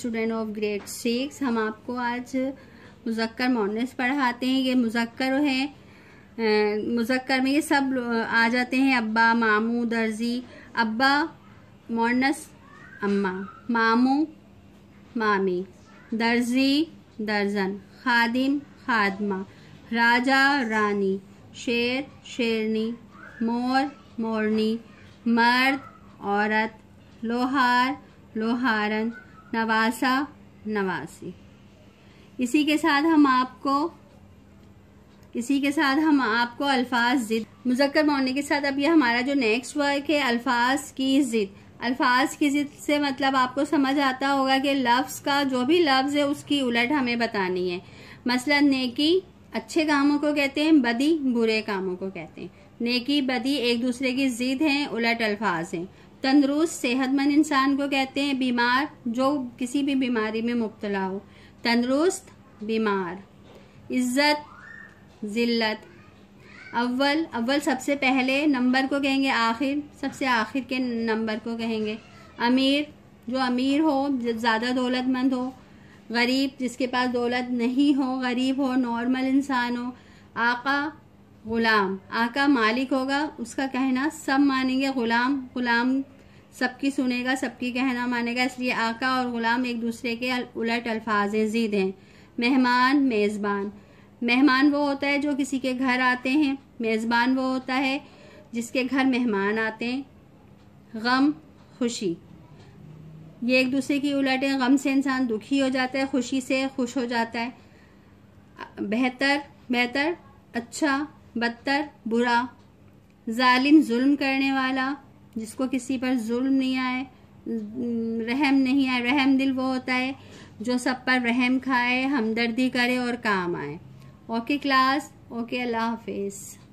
student of grade six हम आपको आज मुजक्कर मॉनस पढ़ाते हैं ये मुजक्कर है अं, मुजक्कर में ये सब आ जाते हैं अब्बा मामू दर्जी अब्बा मोनस अम्मा मामू मामी दर्जी दर्जन खादिम खादमा राजा रानी शेर शेरनी मोर मोरनी मर्द औरत लोहार लोहारन नवासा नवासी इसी के साथ हम आपको इसी के साथ हम आपको अल्फाज ज़िद मुजक्कर मोने के साथ अब ये हमारा जो नेक्स्ट वर्क है अल्फाज की ज़िद अल्फाज की ज़िद से मतलब आपको समझ आता होगा कि लफ्ज़ का जो भी लफ्ज़ है उसकी उलट हमें बतानी है मसला नेकी अच्छे कामों को कहते हैं बदी बुरे कामों को कहते हैं नेकी बदी एक दूसरे की ज़िद हैं उलट अल्फाज हैं तंदरुस्त सेहतमंद इंसान को कहते हैं बीमार जो किसी भी बीमारी में मुबतला हो तंदरुस्त बीमार इज्जत जिल्लत अव्वल अव्वल सबसे पहले नंबर को कहेंगे आखिर सबसे आखिर के नंबर को कहेंगे अमीर जो अमीर हो ज़्यादा दौलतमंद हो गरीब जिसके पास दौलत नहीं हो गरीब हो नॉर्मल इंसान हो आका गुलाम आका मालिक होगा उसका कहना सब मानेंगे गुलाम गुलाम सबकी सुनेगा सबकी कहना मानेगा इसलिए आका और गुलाम एक दूसरे के उलट अल्फाज जीद हैं मेहमान मेज़बान मेहमान वो होता है जो किसी के घर आते हैं मेज़बान वो होता है जिसके घर मेहमान आते हैं गम खुशी ये एक दूसरे की उलट है गम से इंसान दुखी हो जाता है खुशी से खुश हो जाता है बेहतर बेहतर अच्छा बदतर बुरा जालिम जुल्म करने वाला जिसको किसी पर जुल्म नहीं आए रहम नहीं आए रहम दिल वो होता है जो सब पर रहम खाए हमदर्दी करे और काम आए ओके क्लास ओके अल्लाह हाफिज़